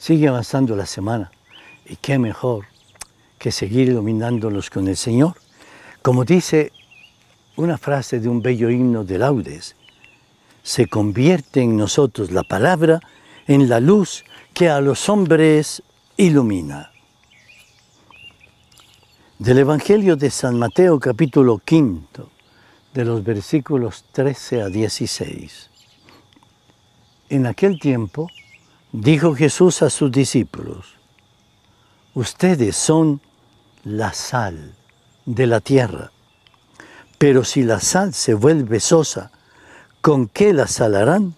Sigue avanzando la semana y qué mejor que seguir iluminándonos con el Señor. Como dice una frase de un bello himno de laudes, se convierte en nosotros la palabra en la luz que a los hombres ilumina. Del Evangelio de San Mateo capítulo 5, de los versículos 13 a 16. En aquel tiempo Dijo Jesús a sus discípulos, ustedes son la sal de la tierra, pero si la sal se vuelve sosa, ¿con qué la salarán?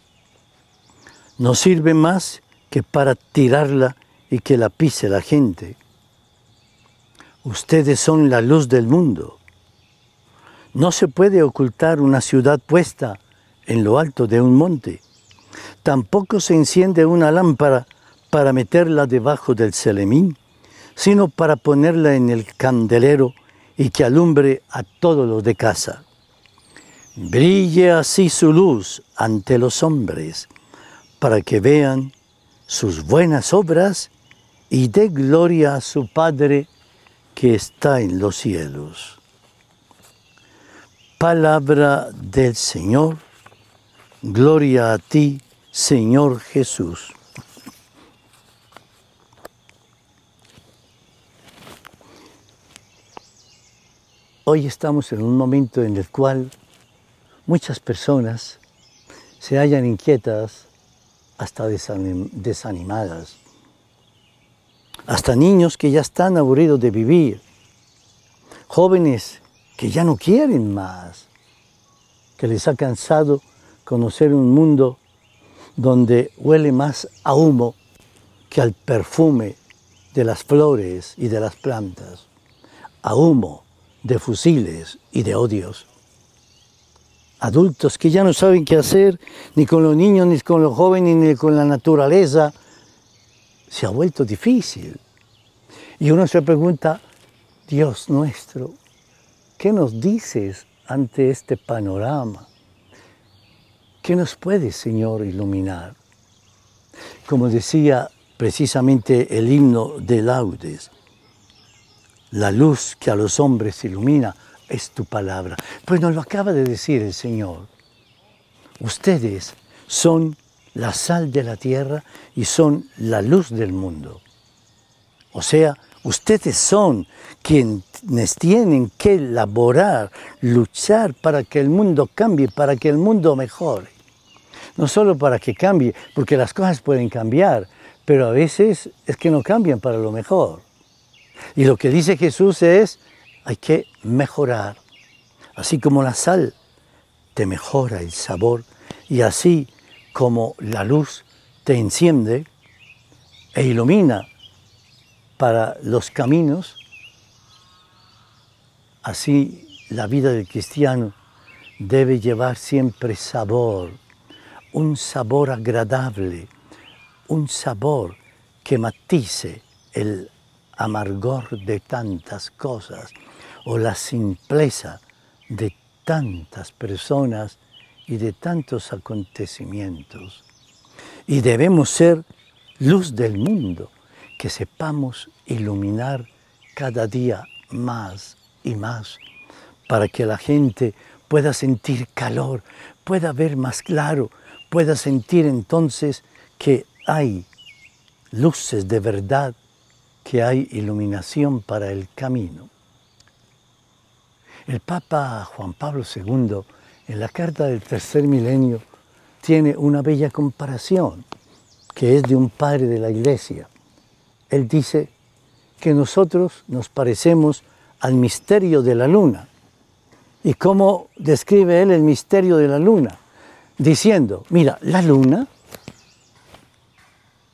No sirve más que para tirarla y que la pise la gente. Ustedes son la luz del mundo. No se puede ocultar una ciudad puesta en lo alto de un monte tampoco se enciende una lámpara para meterla debajo del celemín, sino para ponerla en el candelero y que alumbre a todos los de casa. Brille así su luz ante los hombres, para que vean sus buenas obras y dé gloria a su Padre que está en los cielos. Palabra del Señor, gloria a ti, Señor Jesús. Hoy estamos en un momento en el cual muchas personas se hallan inquietas, hasta desanimadas, hasta niños que ya están aburridos de vivir, jóvenes que ya no quieren más, que les ha cansado conocer un mundo donde huele más a humo que al perfume de las flores y de las plantas, a humo de fusiles y de odios. Adultos que ya no saben qué hacer, ni con los niños, ni con los jóvenes, ni con la naturaleza, se ha vuelto difícil. Y uno se pregunta, Dios nuestro, ¿qué nos dices ante este panorama? ¿Qué nos puede, Señor, iluminar? Como decía precisamente el himno de Laudes, la luz que a los hombres ilumina es tu palabra. Pues nos lo acaba de decir el Señor. Ustedes son la sal de la tierra y son la luz del mundo. O sea, Ustedes son quienes tienen que laborar, luchar para que el mundo cambie, para que el mundo mejore. No solo para que cambie, porque las cosas pueden cambiar, pero a veces es que no cambian para lo mejor. Y lo que dice Jesús es, hay que mejorar. Así como la sal te mejora el sabor y así como la luz te enciende e ilumina para los caminos, así la vida del cristiano debe llevar siempre sabor, un sabor agradable, un sabor que matice el amargor de tantas cosas o la simpleza de tantas personas y de tantos acontecimientos. Y debemos ser luz del mundo que sepamos iluminar cada día más y más, para que la gente pueda sentir calor, pueda ver más claro, pueda sentir entonces que hay luces de verdad, que hay iluminación para el camino. El Papa Juan Pablo II, en la carta del tercer milenio, tiene una bella comparación, que es de un padre de la Iglesia, él dice que nosotros nos parecemos al misterio de la luna. ¿Y cómo describe él el misterio de la luna? Diciendo, mira, la luna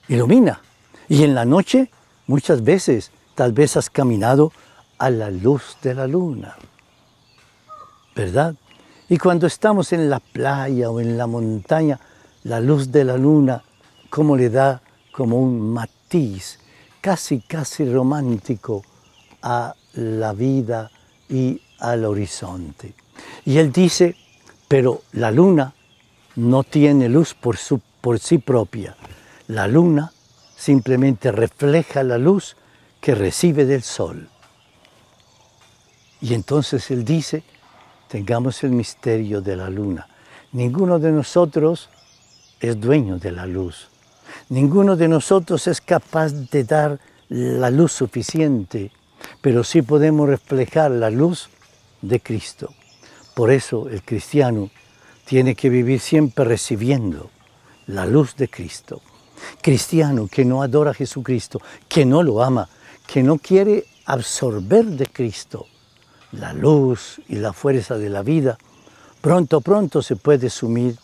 ilumina y en la noche muchas veces tal vez has caminado a la luz de la luna, ¿verdad? Y cuando estamos en la playa o en la montaña, la luz de la luna, ¿cómo le da como un matiz casi, casi romántico a la vida y al horizonte. Y él dice, pero la luna no tiene luz por, su, por sí propia. La luna simplemente refleja la luz que recibe del sol. Y entonces él dice, tengamos el misterio de la luna. Ninguno de nosotros es dueño de la luz. Ninguno de nosotros es capaz de dar la luz suficiente, pero sí podemos reflejar la luz de Cristo. Por eso el cristiano tiene que vivir siempre recibiendo la luz de Cristo. Cristiano que no adora a Jesucristo, que no lo ama, que no quiere absorber de Cristo la luz y la fuerza de la vida, pronto, pronto se puede sumir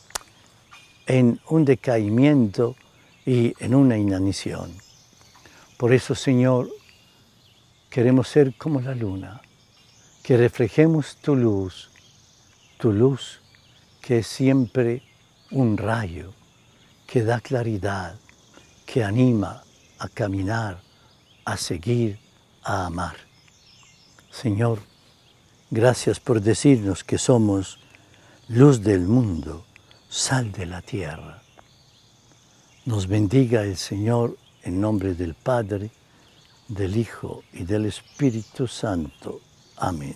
en un decaimiento y en una inanición. Por eso, Señor, queremos ser como la luna, que reflejemos tu luz, tu luz que es siempre un rayo, que da claridad, que anima a caminar, a seguir, a amar. Señor, gracias por decirnos que somos luz del mundo, sal de la tierra. Nos bendiga el Señor en nombre del Padre, del Hijo y del Espíritu Santo. Amén.